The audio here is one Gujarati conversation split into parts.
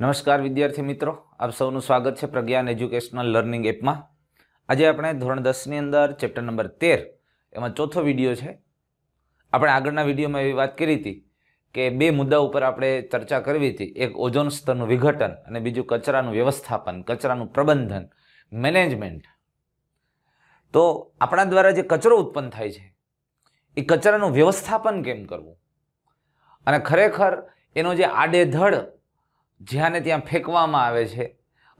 નમસ્કાર વિદ્યાર્થી મિત્રો આપ સૌનું સ્વાગત છે પ્રજ્ઞાન એજ્યુકેશનલ લર્નિંગ એપમાં આજે આપણે ધોરણ દસની અંદર ચેપ્ટર નંબર તેર એમાં ચોથો વિડીયો છે આપણે આગળના વિડીયોમાં એવી વાત કરી હતી કે બે મુદ્દા ઉપર આપણે ચર્ચા કરવી હતી એક ઓઝોન સ્તરનું વિઘટન અને બીજું કચરાનું વ્યવસ્થાપન કચરાનું પ્રબંધન મેનેજમેન્ટ તો આપણા દ્વારા જે કચરો ઉત્પન્ન થાય છે એ કચરાનું વ્યવસ્થાપન કેમ કરવું અને ખરેખર એનો જે આડેધડ જ્યાંને ત્યાં ફેંકવામાં આવે છે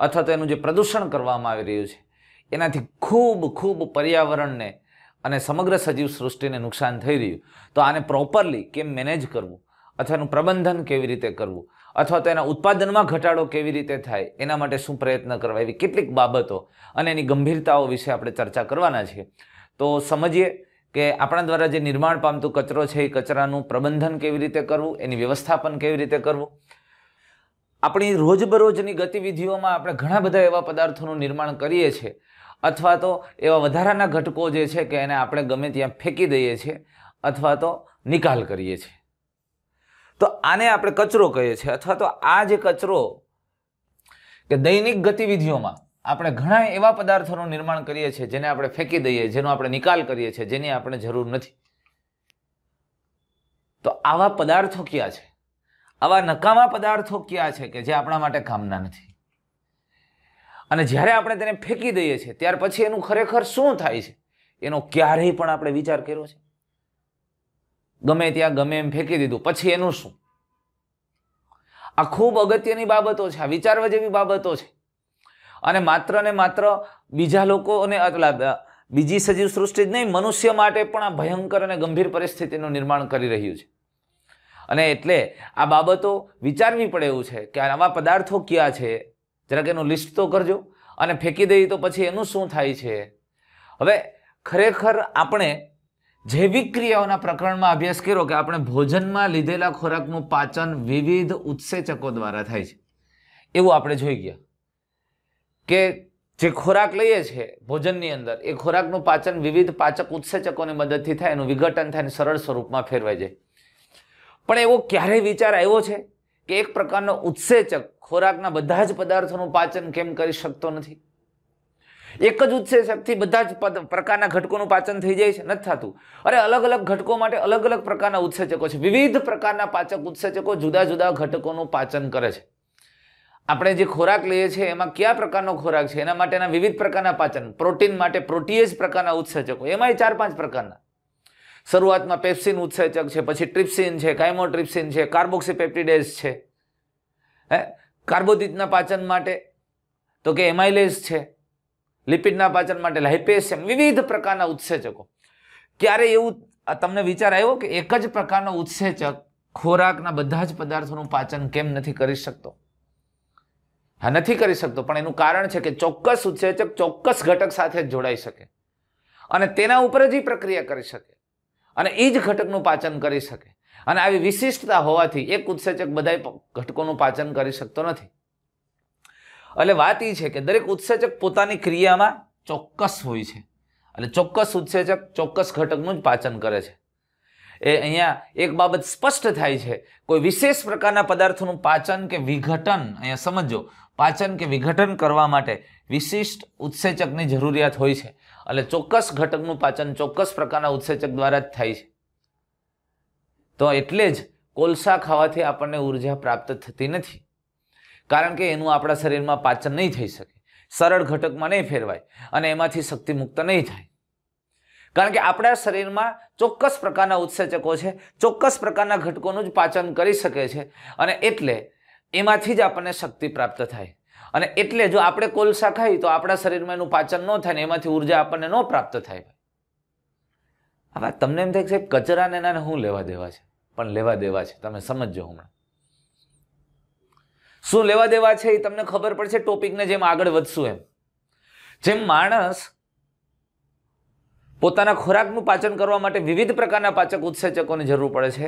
અથવા તો એનું જે પ્રદૂષણ કરવામાં આવી રહ્યું છે એનાથી ખૂબ ખૂબ પર્યાવરણને અને સમગ્ર સજીવ સૃષ્ટિને નુકસાન થઈ રહ્યું તો આને પ્રોપરલી કેમ મેનેજ કરવું અથવા એનું પ્રબંધન કેવી રીતે કરવું અથવા તો એના ઉત્પાદનમાં ઘટાડો કેવી રીતે થાય એના માટે શું પ્રયત્ન કરવા એવી કેટલીક બાબતો અને એની ગંભીરતાઓ વિશે આપણે ચર્ચા કરવાના છીએ તો સમજીએ કે આપણા દ્વારા જે નિર્માણ પામતો કચરો છે એ કચરાનું પ્રબંધન કેવી રીતે કરવું એની વ્યવસ્થાપન કેવી રીતે કરવું આપણી રોજબરોજની ગતિવિધિઓમાં આપણે ઘણા બધા એવા પદાર્થોનું નિર્માણ કરીએ છીએ અથવા તો એવા વધારાના ઘટકો જે છે કે એને આપણે ગમે ત્યાં ફેંકી દઈએ છીએ અથવા તો નિકાલ કરીએ છીએ તો આને આપણે કચરો કહીએ છીએ અથવા તો આ જે કચરો કે દૈનિક ગતિવિધિઓમાં આપણે ઘણા એવા પદાર્થોનું નિર્માણ કરીએ છીએ જેને આપણે ફેંકી દઈએ જેનો આપણે નિકાલ કરીએ છીએ જેની આપણે જરૂર નથી તો આવા પદાર્થો ક્યાં છે આવા નકામા પદાર્થો ક્યાં છે કે જે આપણા માટે કામના નથી અને જ્યારે આપણે તેને ફેંકી દઈએ છીએ ત્યાર પછી એનું ખરેખર શું થાય છે એનો ક્યારેય પણ આપણે વિચાર કર્યો છે ગમે ત્યાં ગમે એમ ફેંકી દીધું પછી એનું શું આ ખૂબ અગત્યની બાબતો છે આ વિચારવા જેવી બાબતો છે અને માત્ર ને માત્ર બીજા લોકોને એટલે બીજી સજીવ સૃષ્ટિ જ નહીં મનુષ્ય માટે પણ આ ભયંકર અને ગંભીર પરિસ્થિતિનું નિર્માણ કરી રહ્યું છે અને એટલે આ બાબતો વિચારવી પડે એવું છે કે આવા પદાર્થો કયા છે જરાક એનું લિસ્ટ તો કરજો અને ફેંકી દઈએ તો પછી એનું શું થાય છે હવે ખરેખર આપણે જૈવિક ક્રિયાઓના પ્રકરણમાં અભ્યાસ કર્યો કે આપણે ભોજનમાં લીધેલા ખોરાકનું પાચન વિવિધ ઉત્સેચકો દ્વારા થાય છે એવું આપણે જોઈ ગયા કે જે ખોરાક લઈએ છીએ ભોજનની અંદર એ ખોરાકનું પાચન વિવિધ પાચક ઉત્સેચકોની મદદથી થાય એનું વિઘટન થાય અને સરળ સ્વરૂપમાં ફેરવાઈ જાય પણ એવો ક્યારે વિચાર આવ્યો છે કે એક પ્રકારનો ઉત્સેચક ખોરાકના બધા જ પદાર્થોનું પાચન કેમ કરી શકતો નથી એક જ ઉત્સેચકથી બધા જ પ્રકારના ઘટકોનું પાચન થઈ જાય છે નથી થતું અરે અલગ અલગ ઘટકો માટે અલગ અલગ પ્રકારના ઉત્સેચકો છે વિવિધ પ્રકારના પાચક ઉત્સેચકો જુદા જુદા ઘટકોનું પાચન કરે છે આપણે જે ખોરાક લઈએ છીએ એમાં કયા પ્રકારનો ખોરાક છે એના માટેના વિવિધ પ્રકારના પાચન પ્રોટીન માટે પ્રોટીએઝ પ્રકારના ઉત્સેચકો એમાંય ચાર પાંચ પ્રકારના શરૂઆતમાં પેપ્સિન ઉત્સેચક છે પછી ટ્રિપ્સિન છે કાયમોટ્રિપ્સિન છે કાર્બોક્સીપેપ્ટિડેઝ છે હે કાર્બોદિતના પાચન માટે તો કે એમાઇલેઝ છે લિપિડના પાચન માટે લાઇપેસ છે વિવિધ પ્રકારના ઉત્સેચકો ક્યારે એવું તમને વિચાર આવ્યો કે એક જ પ્રકારનો ઉત્સેચક ખોરાકના બધા જ પદાર્થોનું પાચન કેમ નથી કરી શકતો હા નથી કરી શકતો પણ એનું કારણ છે કે ચોક્કસ ઉત્સેચક ચોક્કસ ઘટક સાથે જ જોડાઈ શકે અને તેના ઉપર જ પ્રક્રિયા કરી શકે અને એ જ ઘટકનું પાચન કરી શકે અને આવી વિશિષ્ટતા હોવાથી એક ઉત્સેચક બધા ઘટકોનું પાચન કરી શકતો નથી એટલે વાત એ છે કે દરેક ઉત્સેચક પોતાની ક્રિયામાં ચોક્કસ હોય છે એટલે ચોક્કસ ઉત્સેચક ચોક્કસ ઘટકનું જ પાચન કરે છે એ અહીંયા એક બાબત સ્પષ્ટ થાય છે કોઈ વિશેષ પ્રકારના પદાર્થોનું પાચન કે વિઘટન અહીંયા સમજો પાચન કે વિઘટન કરવા માટે વિશિષ્ટ ઉત્સેચકની જરૂરિયાત હોય છે એટલે ચોક્કસ ઘટકનું પાચન ચોક્કસ પ્રકારના ઉત્સેચક દ્વારા જ થાય છે તો એટલે જ કોલસા ખાવાથી આપણને ઉર્જા પ્રાપ્ત થતી નથી કારણ કે એનું આપણા શરીરમાં પાચન નહીં થઈ શકે સરળ ઘટકમાં નહીં ફેરવાય અને એમાંથી શક્તિ મુક્ત નહીં થાય કારણ કે આપણા શરીરમાં ચોક્કસ પ્રકારના ઉત્સેચકો છે ચોક્કસ પ્રકારના ઘટકોનું જ પાચન કરી શકે છે અને એટલે એમાંથી જ આપણને શક્તિ પ્રાપ્ત થાય અને એટલે જો આપણે કોલસા ખાઈ તો આપણા શરીરમાં એનું પાચન ન થાય ને એમાંથી ઉર્જા આપણને ન પ્રાપ્ત થાય આ તમને એમ થાય કે સાહેબ કચરાને નાને શું લેવા દેવા છે પણ લેવા દેવા છે તમે સમજો હમણાં શું લેવા દેવા છે એ તમને ખબર પડશે ટોપિકને જેમ આગળ વધશું એમ જેમ માણસ પોતાના ખોરાકનું પાચન કરવા માટે વિવિધ પ્રકારના પાચક ઉત્સેચકોની જરૂર પડે છે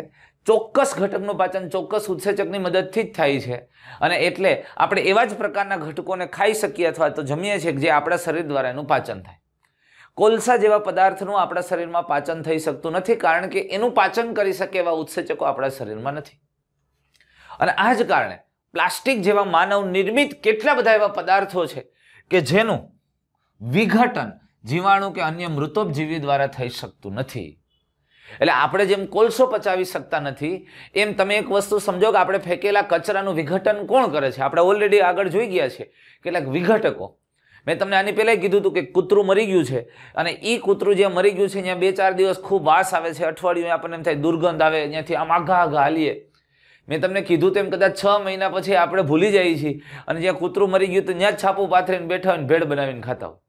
ચોક્કસ ઘટકનું પાચન ચોક્કસ ઉત્સેચકની મદદથી જ થાય છે અને એટલે આપણે એવા જ પ્રકારના ઘટકોને ખાઈ શકીએ અથવા તો જમીએ છીએ જે આપણા શરીર દ્વારા એનું પાચન થાય કોલસા જેવા પદાર્થનું આપણા શરીરમાં પાચન થઈ શકતું નથી કારણ કે એનું પાચન કરી શકે એવા ઉત્સેચકો આપણા શરીરમાં નથી અને આ જ કારણે પ્લાસ્ટિક જેવા માનવ નિર્મિત કેટલા બધા એવા પદાર્થો છે કે જેનું વિઘટન જીવાણુ કે અન્ય મૃતોપજીવી દ્વારા થઈ શકતું નથી એટલે આપણે જેમ કોલસો પચાવી શકતા નથી એમ તમે એક વસ્તુ સમજો કે આપણે ફેંકેલા કચરાનું વિઘટન કોણ કરે છે આપણે ઓલરેડી આગળ જોઈ ગયા છે કેટલાક વિઘટકો મેં તમને આની પહેલાં કીધું હતું કે કૂતરું મરી ગયું છે અને એ કૂતરું જે મરી ગયું છે ત્યાં બે ચાર દિવસ ખૂબ વાસ આવે છે અઠવાડિયું આપણને એમ થાય દુર્ગંધ આવે ત્યાંથી આમ આઘા આઘા હાલીએ મેં તમને કીધું તેમ કદાચ છ મહિના પછી આપણે ભૂલી જઈએ છીએ અને જ્યાં કૂતરું મરી ગયું તો ત્યાં જ છાપું પાથરીને બેઠા હોય ભેળ બનાવીને ખાતા હોય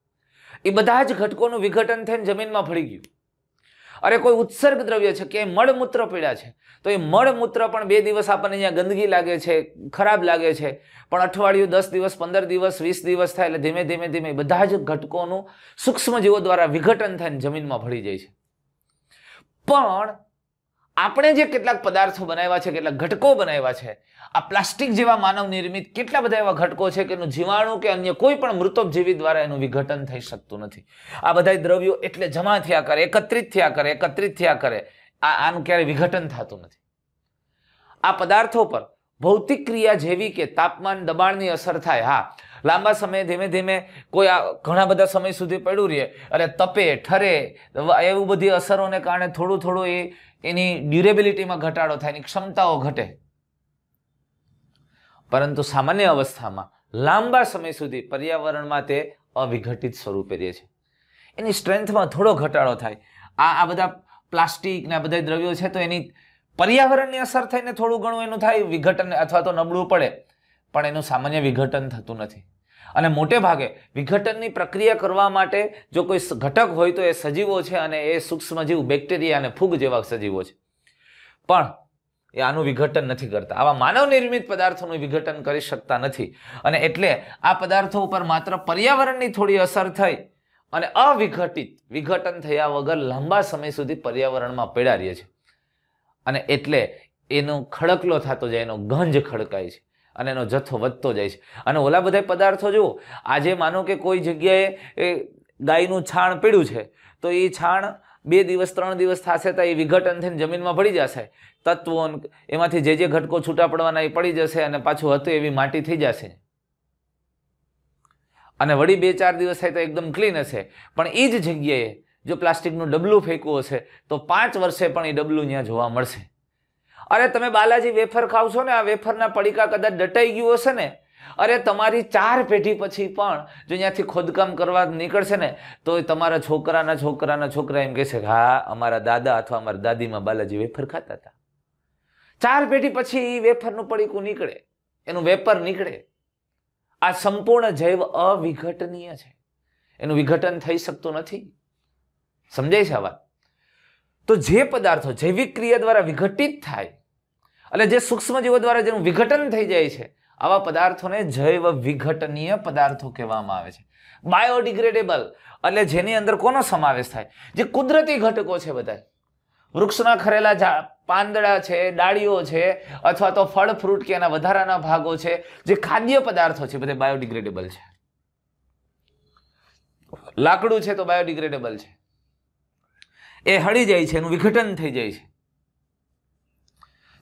એ બધા જ ઘટકોનું વિઘટન થઈને જમીનમાં ફળી ગયું અરે કોઈ ઉત્સર્ગ દ્રવ્ય છે કે મળમૂત્ર પીડા છે તો એ મળમૂત્ર પણ બે દિવસ આપણને અહીંયા ગંદકી લાગે છે ખરાબ લાગે છે પણ અઠવાડિયું દસ દિવસ પંદર દિવસ વીસ દિવસ થાય એટલે ધીમે ધીમે ધીમે બધા જ ઘટકોનું સૂક્ષ્મજીવો દ્વારા વિઘટન થઈને જમીનમાં ભળી જાય છે પણ આપણે જે કેટલાક પદાર્થો બનાવ્યા છે કેટલાક ઘટકો બનાવ્યા છે આ પ્લાસ્ટિક જેવા માનવ નિર્મિત કેટલા બધા એવા ઘટકો છે કે એનું જીવાણુ કે અન્ય કોઈ પણ મૃતોપજીવી દ્વારા એનું વિઘટન થઈ શકતું નથી આ બધા દ્રવ્યો એટલે જમા થયા કરે એકત્રિત થયા કરે એકત્રિત થયા કરે આ આનું ક્યારેય વિઘટન થતું નથી આ પદાર્થો પર ભૌતિક ક્રિયા જેવી કે તાપમાન દબાણની અસર થાય હા લાંબા સમયે ધીમે ધીમે કોઈ આ ઘણા બધા સમય સુધી પડ્યું રહે અને તપે ઠરે એવું બધી અસરોને કારણે થોડું થોડું એ એની ડ્યુરેબિલિટીમાં ઘટાડો થાય એની ક્ષમતાઓ ઘટે પરંતુ સામાન્ય અવસ્થામાં લાંબા સમય સુધી પર્યાવરણમાં તે અવિઘટિત સ્વરૂપે રહે છે એની સ્ટ્રેન્થમાં થોડો ઘટાડો થાય આ આ બધા પ્લાસ્ટિક ને આ બધા દ્રવ્યો છે તો એની પર્યાવરણની અસર થઈને થોડું ઘણું એનું થાય વિઘટન અથવા તો નબળું પડે પણ એનું સામાન્ય વિઘટન થતું નથી અને મોટે ભાગે વિઘટનની પ્રક્રિયા કરવા માટે જો કોઈ ઘટક હોય તો એ સજીવો છે અને એ સૂક્ષ્મજીવ બેક્ટેરિયા અને ફૂગ જેવા સજીવો છે પણ એ આનું વિઘટન નથી કરતા આવા માનવ નિર્મિત પદાર્થોનું વિઘટન કરી શકતા નથી અને એટલે આ પદાર્થો ઉપર માત્ર પર્યાવરણની થોડી અસર થઈ અને અવિઘટિત વિઘટન થયા વગર લાંબા સમય સુધી પર્યાવરણમાં પડ્યા રહે છે અને એટલે એનો ખડકલો થતો જાય એનો ગંજ ખડકાય છે અને એનો જથ્થો વધતો જાય છે અને ઓલા બધા પદાર્થો જુઓ આજે માનો કે કોઈ જગ્યાએ એ ગાયનું છાણ પીડ્યું છે તો એ છાણ બે દિવસ ત્રણ દિવસ થશે તો એ વિઘટન થઈને જમીનમાં પડી જશે તત્વો એમાંથી જે જે ઘટકો છૂટા પડવાના એ પડી જશે અને પાછું હતું એવી માટી થઈ જશે અને વળી બે ચાર દિવસ થાય તો એકદમ ક્લીન હશે પણ એ જ જગ્યાએ જો પ્લાસ્ટિકનું ડબલું ફેંકવું હશે તો પાંચ વર્ષે પણ એ ડબલું ત્યાં જોવા મળશે અરે તમે બાલાજી વેફર ખાવ છો ને આ વેફરના પડીકા કદાચ ડટાઈ ગયું હશે ને અરે તમારી ચાર પેઢી પછી પણ જો અહીંયાથી ખોદકામ કરવા નીકળશે ને તો તમારા છોકરાના છોકરાના છોકરા એમ કહેશે કે હા અમારા દાદા અથવા અમારા દાદીમાં બાલાજી વેફર ખાતા હતા ચાર પેઢી પછી એ વેફરનું પડીકું નીકળે એનું વેપર નીકળે આ સંપૂર્ણ જૈવ અવિઘટનીય છે એનું વિઘટન થઈ શકતું નથી સમજાય છે આ વાત તો જે પદાર્થો જૈવિક ક્રિયા દ્વારા વિઘટિત થાય એટલે જે સૂક્ષ્મજીવો દ્વારા જેનું વિઘટન થઈ જાય છે આવા પદાર્થોને જૈવ વિઘટનીય પદાર્થો કહેવામાં આવે છે બાયોડિગ્રેડેબલ એટલે જેની અંદર કોનો સમાવેશ થાય જે કુદરતી ઘટકો છે બધા વૃક્ષના ખરેલા પાંદડા છે ડાળીઓ છે અથવા તો ફળ ફ્રૂટ કે એના વધારાના ભાગો છે જે ખાદ્ય પદાર્થો છે બધા બાયોડિગ્રેડેબલ છે લાકડું છે તો બાયોડિગ્રેડેબલ છે એ હળી જાય છે એનું વિઘટન થઈ જાય છે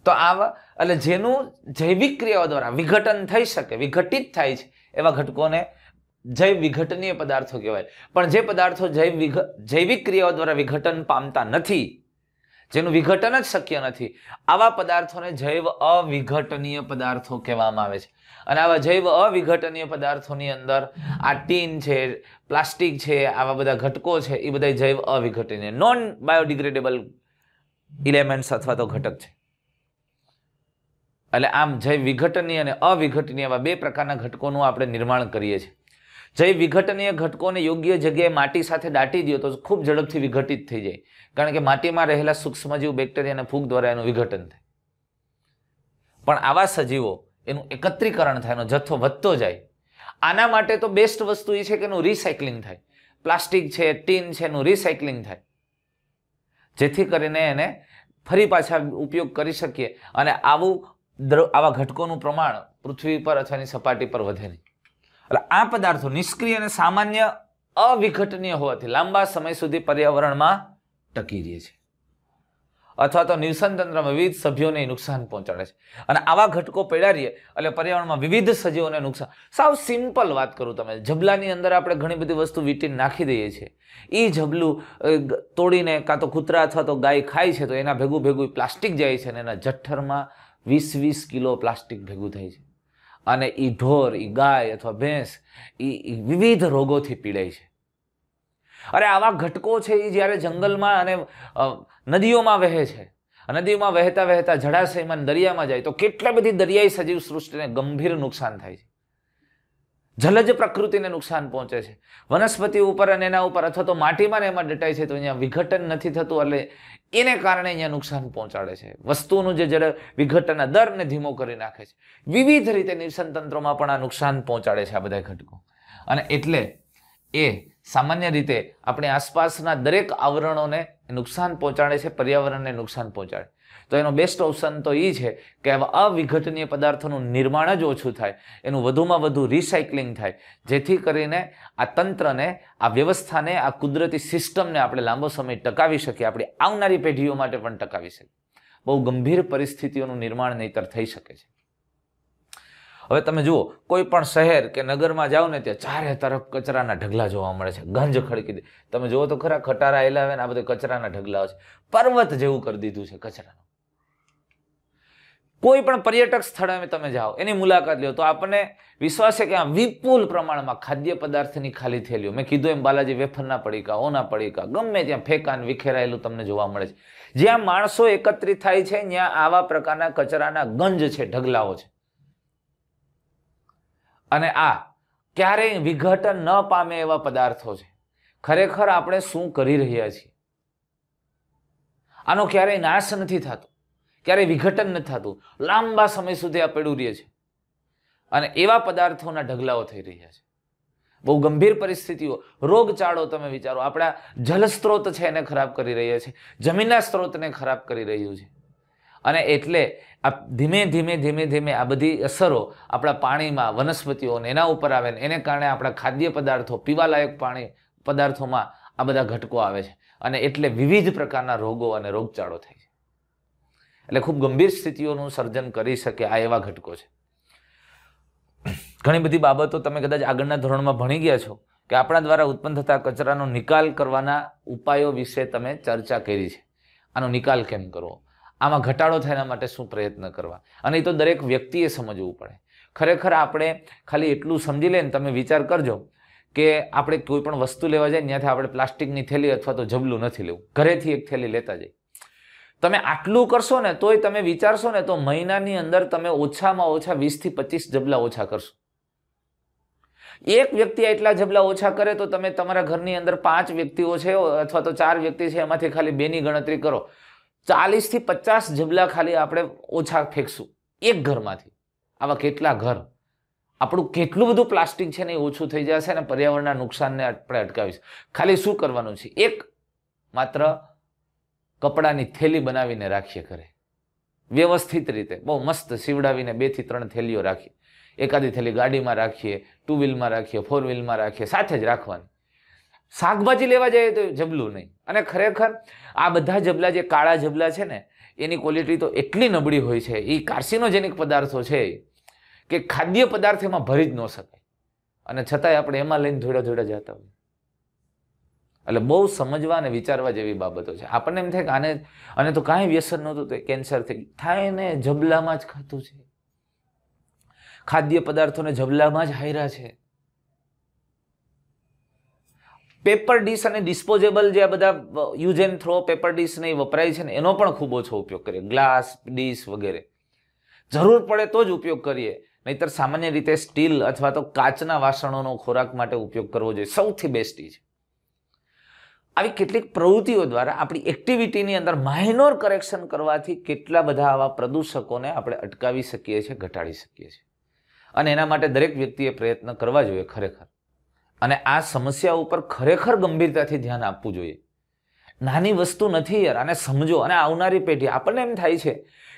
તો આવા એટલે જેનું જૈવિક ક્રિયાઓ દ્વારા વિઘટન થઈ શકે વિઘટિત થાય છે એવા ઘટકોને જૈવ વિઘટનીય પદાર્થો કહેવાય પણ જે પદાર્થો જૈવ વિઘ જૈવિક ક્રિયાઓ દ્વારા વિઘટન પામતા નથી જેનું વિઘટન જ શક્ય નથી આવા પદાર્થોને જૈવ અવિઘટનીય પદાર્થો કહેવામાં આવે છે અને આવા જૈવ અવિઘટનીય પદાર્થોની અંદર આ ટીન છે પ્લાસ્ટિક છે આવા બધા ઘટકો છે એ બધા જૈવ અવિઘટનીય નોન બાયોડિગ્રેડેબલ ઇલેમેન્ટ્સ અથવા તો ઘટક છે એટલે આમ જય વિઘટનીય અને અવિઘટનીય એવા બે પ્રકારના ઘટકોનું આપણે નિર્માણ કરીએ છીએ જય વિઘટનીય ઘટકોને યોગ્ય જગ્યાએ માટી સાથે દાટી દો તો ખૂબ ઝડપથી વિઘટિત થઈ જાય કારણ કે માટીમાં રહેલા સૂક્ષ્મજીવ બેક્ટેરિયા અને ફૂગ દ્વારા એનું વિઘટન થાય પણ આવા સજીવો એનું એકત્રીકરણ થાય એનો જથ્થો વધતો જાય આના માટે તો બેસ્ટ વસ્તુ એ છે કે એનું રિસાયકલિંગ થાય પ્લાસ્ટિક છે ટીન છે એનું રિસાયકલિંગ થાય જેથી કરીને એને ફરી પાછા ઉપયોગ કરી શકીએ અને આવું આવા ઘટકોનું પ્રમાણ પૃથ્વી પર અથવાની સપાટી પર વધે નહીં એટલે આ પદાર્થો નિષ્ક્રિય અને સામાન્ય અવિઘટનીય હોવાથી લાંબા સમય સુધી પર્યાવરણમાં ટકી રહે છે અથવા તો નિવસન તંત્રમાં વિવિધ સભ્યોને નુકસાન પહોંચાડે છે અને આવા ઘટકો પડ્યા રહીએ એટલે પર્યાવરણમાં વિવિધ સજીવોને નુકસાન સાવ સિમ્પલ વાત કરું તમે જબલાની અંદર આપણે ઘણી બધી વસ્તુ વીટી નાખી દઈએ છીએ એ જબલું તોડીને કાં તો કૂતરા અથવા તો ગાય ખાય છે તો એના ભેગું ભેગું પ્લાસ્ટિક જાય છે અને એના જઠ્ઠરમાં વીસ વીસ કિલો પ્લાસ્ટિક ભેગું થાય છે અને એ ઢોર એ ગાય અથવા ભેંસ એ વિવિધ રોગોથી પીડાય છે અરે આવા ઘટકો છે એ જ્યારે જંગલમાં અને નદીઓમાં વહે છે નદીઓમાં વહેતા વહેતા જળાશયમાં દરિયામાં જાય તો કેટલા બધી દરિયાઈ સજીવ સૃષ્ટિને ગંભીર નુકસાન થાય છે જલજ પ્રકૃતિને નુકસાન પહોંચે છે વનસ્પતિ ઉપર અને એના ઉપર અથવા તો માટીમાં ને એમાં દટાય છે તો અહીંયા વિઘટન નથી થતું એટલે એને કારણે અહીંયા નુકસાન પહોંચાડે છે વસ્તુનું જે જળ વિઘટનના દરને ધીમો કરી નાખે છે વિવિધ રીતે નિવસન તંત્રોમાં પણ આ નુકસાન પહોંચાડે છે આ બધા ઘટકો અને એટલે એ સામાન્ય રીતે આપણી આસપાસના દરેક આવરણોને નુકસાન પહોંચાડે છે પર્યાવરણને નુકસાન પહોંચાડે તો એનો બેસ્ટ ઓપ્શન તો એ છે કે અવિઘટનીય પદાર્થોનું નિર્માણ જ ઓછું થાય એનું વધુમાં વધુ રિસાયકલિંગ થાય જેથી કરીને આ તંત્રને આ વ્યવસ્થાને આ કુદરતી સિસ્ટમને આપણે લાંબો સમય ટકાવી શકીએ આપણી આવનારી પેઢીઓ માટે પણ ટકાવી શકીએ બહુ ગંભીર પરિસ્થિતિઓનું નિર્માણ નહીતર થઈ શકે છે હવે તમે જુઓ કોઈ પણ શહેર કે નગરમાં જાઓ ને ત્યાં ચારે તરફ કચરાના ઢગલા જોવા મળે છે ગંજ ખડકી દે તમે જુઓ તો ખરા ખટારા એલાવે ને આ બધા કચરાના ઢગલાઓ છે પર્વત જેવું કરી દીધું છે કચરાનું કોઈ પણ પર્યટક સ્થળે તમે જાઓ એની મુલાકાત લો તો આપણને વિશ્વાસ છે કે આ વિપુલ પ્રમાણમાં ખાદ્ય પદાર્થની ખાલી થયેલીઓ મેં કીધું એમ બાલાજી વેફરના પડીકા ઓના પડીકા ગમે ત્યાં ફેંકાન વિખેરાયેલું તમને જોવા મળે છે જ્યાં માણસો એકત્રિત થાય છે ત્યાં આવા પ્રકારના કચરાના ગંજ છે ઢગલાઓ છે અને આ ક્યારેય વિઘટન ન પામે એવા પદાર્થો છે ખરેખર આપણે શું કરી રહ્યા છીએ આનો ક્યારેય નાશ નથી થતો ક્યારેય વિઘટન નથી થતું લાંબા સમય સુધી આ પડ્યું રહે છે અને એવા પદાર્થોના ઢગલાઓ થઈ રહ્યા છે બહુ ગંભીર પરિસ્થિતિઓ રોગચાળો તમે વિચારો આપણા જલસ્ત્રોત છે એને ખરાબ કરી રહ્યા છે જમીનના સ્ત્રોતને ખરાબ કરી રહ્યું છે અને એટલે આ ધીમે ધીમે ધીમે ધીમે આ બધી અસરો આપણા પાણીમાં વનસ્પતિઓને એના ઉપર આવે ને એને કારણે આપણા ખાદ્ય પદાર્થો પીવાલાયક પાણી પદાર્થોમાં આ બધા ઘટકો આવે છે અને એટલે વિવિધ પ્રકારના રોગો અને રોગચાળો થાય છે એટલે ખૂબ ગંભીર સ્થિતિઓનું સર્જન કરી શકે આ એવા ઘટકો છે ઘણી બધી બાબતો તમે કદાચ આગળના ધોરણમાં ભણી ગયા છો કે આપણા દ્વારા ઉત્પન્ન થતા કચરાનો નિકાલ કરવાના ઉપાયો વિશે તમે ચર્ચા કરી છે આનો નિકાલ કેમ કરવો આમાં ઘટાડો થાય એના માટે શું પ્રયત્ન કરવા અને એ તો દરેક વ્યક્તિએ સમજવું પડે ખરેખર આપણે ખાલી એટલું સમજી લઈએ ને તમે વિચાર કરજો કે આપણે કોઈ પણ વસ્તુ લેવા જઈએ ત્યાંથી આપણે પ્લાસ્ટિકની થેલી અથવા તો જબલું નથી લેવું ઘરેથી એક થેલી લેતા જઈએ તમે આટલું કરશો ને તોય તમે વિચારશો ને તો મહિનાની અંદર તમે ઓછામાં ઓછા વીસથી પચીસ જબલા ઓછા કરશો એક વ્યક્તિ એટલા જબલા ઓછા કરે તો તમે તમારા ઘરની અંદર પાંચ વ્યક્તિઓ છે અથવા તો ચાર વ્યક્તિ છે એમાંથી ખાલી બેની ગણતરી કરો ચાલીસથી પચાસ જબલા ખાલી આપણે ઓછા ફેંકશું એક ઘરમાંથી આવા કેટલા ઘર આપણું કેટલું બધું પ્લાસ્ટિક છે ને એ ઓછું થઈ જશે અને પર્યાવરણના નુકસાનને આપણે અટકાવીશ ખાલી શું કરવાનું છે એક માત્ર કપડાની થેલી બનાવીને રાખીએ ઘરે વ્યવસ્થિત રીતે બહુ મસ્ત સીવડાવીને બેથી ત્રણ થેલીઓ રાખીએ એકાદી થેલી ગાડીમાં રાખીએ ટુ વ્હીલમાં રાખીએ ફોર વ્હીલમાં રાખીએ સાથે જ રાખવાની શાકભાજી લેવા જઈએ તો જબલું નહીં અને ખરેખર આ બધા જબલા જે કાળા જબલા છે ને એની ક્વોલિટી તો એટલી નબળી હોય છે એ કાર્સિનોજેનિક પદાર્થો છે કે ખાદ્ય પદાર્થ એમાં ભરી જ ન શકાય અને છતાંય આપણે એમાં લઈને ધોડા ધોડા જતા હોઈએ એટલે બહુ સમજવા અને વિચારવા જેવી બાબતો છે આપણને એમ થાય કે આને અને તો કાંઈ વ્યસન નહોતું તે કેન્સર થઈ થાય ને જબલામાં જ ખાતું છે ખાદ્ય પદાર્થોને જબલામાં જ હાયરા છે પેપર ડીશ અને ડિસ્પોઝેબલ જે આ બધા use and throw paper dish ડીશને વપરાય છે ને એનો પણ ખૂબ ઓછો ઉપયોગ કરીએ ગ્લાસ ડીશ વગેરે જરૂર પડે તો જ ઉપયોગ કરીએ નહીતર સામાન્ય રીતે સ્ટીલ અથવા તો કાચના વાસણોનો ખોરાક માટે ઉપયોગ કરવો જોઈએ સૌથી બેસ્ટી છે આવી કેટલીક પ્રવૃત્તિઓ દ્વારા આપણી એક્ટિવિટીની અંદર માઇનોર કરેક્શન કરવાથી કેટલા બધા આવા પ્રદૂષકોને આપણે અટકાવી શકીએ છીએ ઘટાડી શકીએ છીએ અને એના માટે દરેક વ્યક્તિએ પ્રયત્ન કરવા જોઈએ ખરેખર અને આ સમસ્યા ઉપર ખરેખર ગંભીરતાથી ધ્યાન આપવું જોઈએ નાની વસ્તુ નથી યાર આને સમજો અને આવનારી પેઢી આપણને એમ થાય છે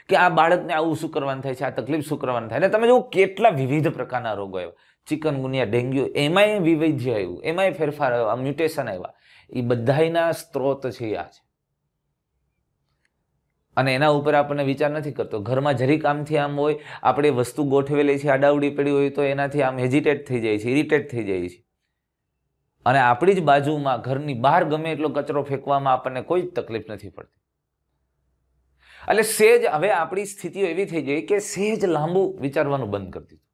કે આ બાળકને આવું શું કરવાનું થાય છે આ તકલીફ શું કરવાનું થાય અને તમે જો કેટલા વિવિધ પ્રકારના રોગો આવ્યા ચિકનગુનિયા ડેન્ગ્યુ એમાંય વિવૈધ્ય આવ્યું એમાંય ફેરફાર આવ્યા મ્યુટેશન આવ્યા એ બધાના સ્ત્રોત છે આ છે અને એના ઉપર આપણને વિચાર નથી કરતો ઘરમાં જરી કામથી આમ હોય આપણે વસ્તુ ગોઠવેલી છે આડાવડી પડી હોય તો એનાથી આમ હેજિટેટ થઈ જાય છે ઇરિટેટ થઈ જાય છે અને આપણી જ બાજુમાં ઘરની બહાર ગમે એટલો કચરો ફેંકવામાં આપણને કોઈ જ તકલીફ નથી પડતી એટલે સહેજ હવે આપણી સ્થિતિઓ એવી થઈ ગઈ કે સેજ લાંબુ વિચારવાનું બંધ કરી દીધું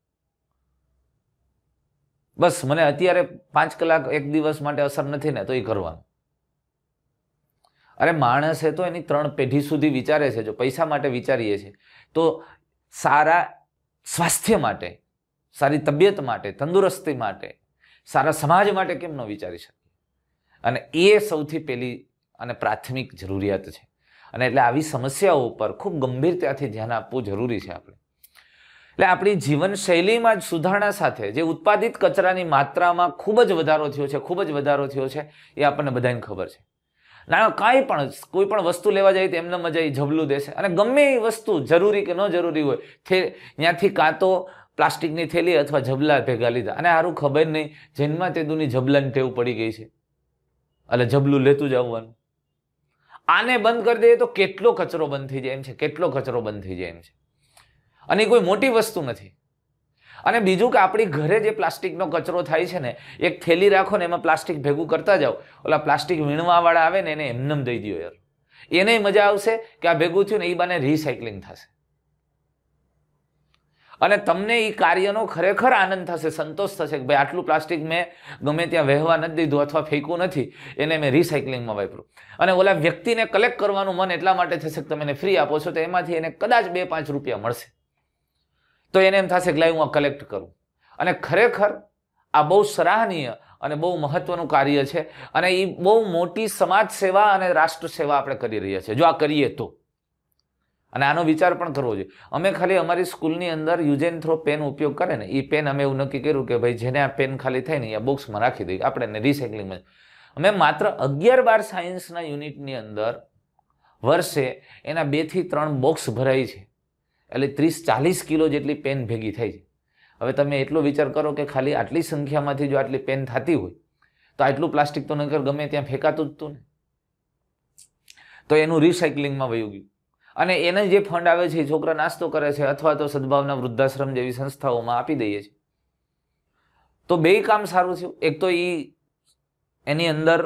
બસ મને અત્યારે પાંચ કલાક એક દિવસ માટે અસર નથી ને તો એ કરવાનું અરે માણસે તો એની ત્રણ પેઢી સુધી વિચારે છે જો પૈસા માટે વિચારીએ છીએ તો સારા સ્વાસ્થ્ય માટે સારી તબિયત માટે તંદુરસ્તી માટે સારા સમાજ માટે કેમ ન વિચારી શકીએ અને એ સૌથી પહેલી અને પ્રાથમિક જરૂરિયાત છે અને એટલે આવી સમસ્યાઓ ઉપર ખૂબ ગંભીરતાથી ધ્યાન આપવું જરૂરી છે આપણે એટલે આપણી જીવનશૈલીમાં જ સુધારણા સાથે જે ઉત્પાદિત કચરાની માત્રામાં ખૂબ જ વધારો થયો છે ખૂબ જ વધારો થયો છે એ આપણને બધાને ખબર છે ના કાંઈ પણ કોઈ પણ વસ્તુ લેવા જાય તો એમને મજા એ જબલું દેશે અને ગમે એ વસ્તુ જરૂરી કે ન જરૂરી હોય થે ત્યાંથી કાં તો પ્લાસ્ટિકની થેલી અથવા જબલા ભેગા લીધા અને સારું ખબર નહીં જન્મા તેદુની જબલાની ટેવ પડી ગઈ છે એટલે જબલું લેતું જ આવવાનું આને બંધ કરી દઈએ તો કેટલો કચરો બંધ થઈ જાય એમ છે કેટલો કચરો બંધ થઈ જાય એમ છે અને કોઈ મોટી વસ્તુ નથી અને બીજું કે આપણી ઘરે જે પ્લાસ્ટિકનો કચરો થાય છે ને એક થેલી રાખો ને એમાં પ્લાસ્ટિક ભેગું કરતા જાઓ ઓલા પ્લાસ્ટિક વીણવાવાળા આવે ને એને એમનેમ દઈ દો યાર એને મજા આવશે કે આ ભેગું થયું ને એ બાને રિસાયકલિંગ થશે અને તમને એ કાર્યનો ખરેખર આનંદ થશે સંતોષ થશે કે ભાઈ આટલું પ્લાસ્ટિક મેં ગમે ત્યાં વહેવા નથી દીધું અથવા ફેંકવું નથી એને મેં રિસાયકલિંગમાં વાપર્યું અને ઓલા વ્યક્તિને કલેક્ટ કરવાનું મન એટલા માટે થશે કે તમે એને ફ્રી આપો છો તો એમાંથી એને કદાચ બે પાંચ રૂપિયા મળશે તો એને એમ થશે કે લાઈ હું આ કલેક્ટ કરું અને ખરેખર આ બહુ સરાહનીય અને બહુ મહત્વનું કાર્ય છે અને એ બહુ મોટી સમાજ સેવા અને રાષ્ટ્ર સેવા આપણે કરી રહ્યા છીએ જો આ કરીએ તો અને આનો વિચાર પણ કરવો જોઈએ અમે ખાલી અમારી સ્કૂલની અંદર યુઝેન થ્રો પેન ઉપયોગ કરે ને એ પેન અમે એવું નક્કી કર્યું કે ભાઈ જેને આ પેન ખાલી થાય ને એ બોક્સમાં રાખી દઈએ આપણે એને રિસાયકલિંગમાં અમે માત્ર અગિયાર બાર સાયન્સના યુનિટની અંદર વર્ષે એના બેથી ત્રણ બોક્સ ભરાય છે એટલે ત્રીસ ચાલીસ કિલો જેટલી પેન ભેગી થાય છે હવે તમે એટલો વિચાર કરો કે ખાલી આટલી સંખ્યામાંથી જો આટલી પેન થતી હોય તો આટલું પ્લાસ્ટિક તો નગર ગમે ત્યાં ફેંકાતું જ હતું ને તો એનું રિસાયકલિંગમાં વયું ગયું અને એને જે ફંડ આવે છે એ છોકરા નાસ્તો કરે છે અથવા તો સદભાવના વૃદ્ધાશ્રમ જેવી સંસ્થાઓમાં આપી દઈએ છે તો બે કામ સારું થયું એક તો એ એની અંદર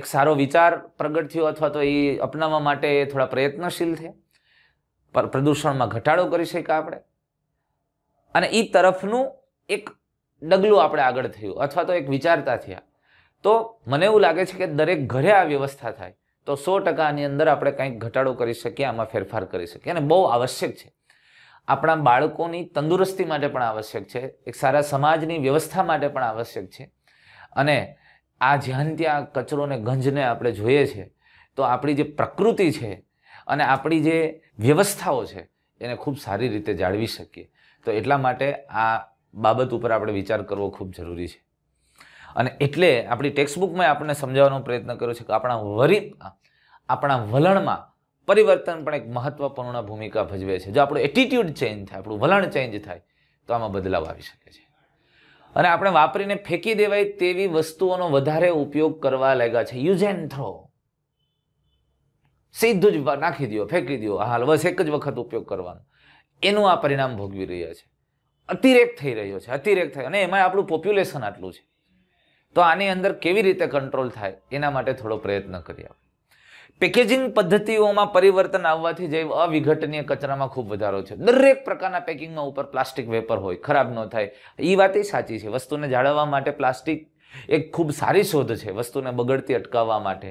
એક સારો વિચાર પ્રગટ થયો અથવા તો એ અપનાવવા માટે થોડા પ્રયત્નશીલ થયા પ્રદૂષણમાં ઘટાડો કરી શકીએ આપણે અને એ તરફનું એક ડગલું આપણે આગળ થયું અથવા તો એક વિચારતા થયા તો મને એવું લાગે છે કે દરેક ઘરે આ વ્યવસ્થા થાય તો સો ટકાની અંદર આપણે કંઈક ઘટાડો કરી શકીએ આમાં ફેરફાર કરી શકીએ અને બહુ આવશ્યક છે આપણા બાળકોની તંદુરસ્તી માટે પણ આવશ્યક છે એક સારા સમાજની વ્યવસ્થા માટે પણ આવશ્યક છે અને આ જ્યાં ત્યાં કચરોને ગંજને આપણે જોઈએ છે તો આપણી જે પ્રકૃતિ છે અને આપણી જે વ્યવસ્થાઓ છે એને ખૂબ સારી રીતે જાળવી શકીએ તો એટલા માટે આ બાબત ઉપર આપણે વિચાર કરવો ખૂબ જરૂરી છે અને એટલે આપણી ટેક્સ્ટબુકમાં આપણને સમજાવવાનો પ્રયત્ન કર્યો છે કે આપણા વરી આપણા વલણમાં પરિવર્તન પણ એક મહત્વપૂર્ણ ભૂમિકા ભજવે છે જો આપણું એટીટ્યુડ ચેન્જ થાય આપણું વલણ ચેન્જ થાય તો આમાં બદલાવ આવી શકે છે અને આપણે વાપરીને ફેંકી દેવાય તેવી વસ્તુઓનો વધારે ઉપયોગ કરવા લાગ્યા છે યુઝ એન્ડ થ્રો સીધું જ નાખી દો ફેંકી દો હાલ બસ એક જ વખત ઉપયોગ કરવાનો એનું આ પરિણામ ભોગવી રહ્યા છે અતિરેક થઈ રહ્યો છે અતિરેક થાય અને એમાં આપણું પોપ્યુલેશન આટલું છે તો આની અંદર કેવી રીતે કંટ્રોલ થાય એના માટે થોડો પ્રયત્ન કરીએ પેકેજિંગ પદ્ધતિઓમાં પરિવર્તન આવવાથી જૈવ અવિઘટનીય કચરામાં ખૂબ વધારો છે દરેક પ્રકારના પેકિંગમાં ઉપર પ્લાસ્ટિક વેપર હોય ખરાબ ન થાય એ વાત એ સાચી છે વસ્તુને જાળવવા માટે પ્લાસ્ટિક એક ખૂબ સારી શોધ છે વસ્તુને બગડતી અટકાવવા માટે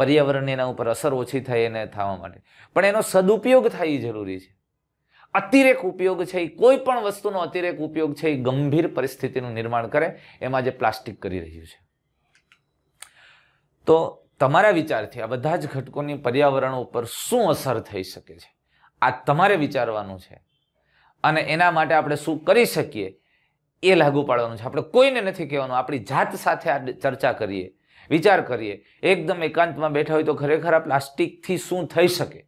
પર્યાવરણની એના ઉપર અસર ઓછી થાય એને થવા માટે પણ એનો સદુપયોગ થાય એ જરૂરી છે અતિરેક ઉપયોગ છે એ કોઈ પણ વસ્તુનો અતિરેક ઉપયોગ છે એ ગંભીર પરિસ્થિતિનું નિર્માણ કરે એમાં જે પ્લાસ્ટિક કરી રહ્યું છે તો તમારા વિચારથી આ બધા જ ઘટકોની પર્યાવરણ ઉપર શું અસર થઈ શકે છે આ તમારે વિચારવાનું છે અને એના માટે આપણે શું કરી શકીએ એ લાગુ પાડવાનું છે આપણે કોઈને નથી કહેવાનું આપણી જાત સાથે આ ચર્ચા કરીએ વિચાર કરીએ એકદમ એકાંતમાં બેઠા હોય તો ખરેખર આ પ્લાસ્ટિકથી શું થઈ શકે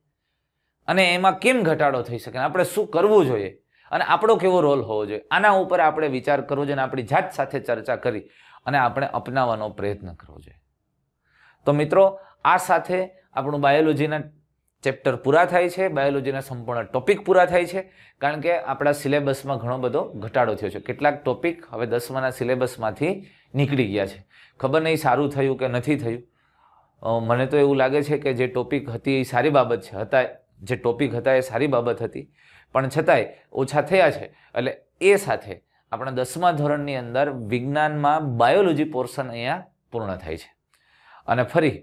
અને એમાં કેમ ઘટાડો થઈ શકે આપણે શું કરવું જોઈએ અને આપણો કેવો રોલ હોવો જોઈએ આના ઉપર આપણે વિચાર કરવો જોઈએ અને આપણી જાત સાથે ચર્ચા કરી અને આપણે અપનાવવાનો પ્રયત્ન કરવો જોઈએ તો મિત્રો આ સાથે આપણું બાયોલોજીના ચેપ્ટર પૂરા થાય છે બાયોલોજીના સંપૂર્ણ ટોપિક પૂરા થાય છે કારણ કે આપણા સિલેબસમાં ઘણો બધો ઘટાડો થયો છે કેટલાક ટોપિક હવે દસમાના સિલેબસમાંથી નીકળી ગયા છે ખબર નહીં સારું થયું કે નથી થયું મને તો એવું લાગે છે કે જે ટોપિક હતી એ સારી બાબત છે હતા જે ટોપિક હતા એ સારી બાબત હતી પણ છતાંય ઓછા થયા છે એટલે એ સાથે આપણા દસમા ધોરણની અંદર વિજ્ઞાનમાં બાયોલોજી પોર્શન અહીંયા પૂર્ણ થાય છે અને ફરી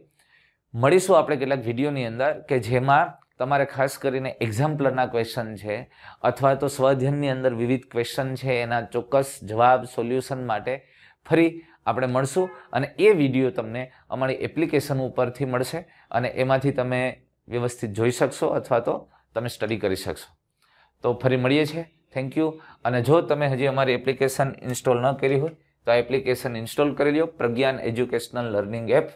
મળીશું આપણે કેટલાક વિડીયોની અંદર કે જેમાં તમારે ખાસ કરીને એક્ઝામ્પલરના ક્વેશ્ચન છે અથવા તો સ્વધ્યનની અંદર વિવિધ ક્વેશ્ચન છે એના ચોક્કસ જવાબ સોલ્યુશન માટે ફરી આપણે મળશું અને એ વિડીયો તમને અમારી એપ્લિકેશન ઉપરથી મળશે અને એમાંથી તમે વ્યવસ્થિત જોઈ શકશો અથવા તો તમે સ્ટડી કરી શકશો તો ફરી મળીએ છીએ થેન્ક યુ અને જો તમે હજી અમારી એપ્લિકેશન ઇન્સ્ટોલ ન કરી હોય તો આ એપ્લિકેશન ઇન્સ્ટોલ કરી લો પ્રજ્ઞાન એજ્યુકેશનલ લર્નિંગ એપ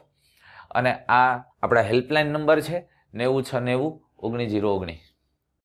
અને આ આપણા હેલ્પલાઇન નંબર છે નેવું છ નેવું ઓગણીસ જીરો ઓગણીસ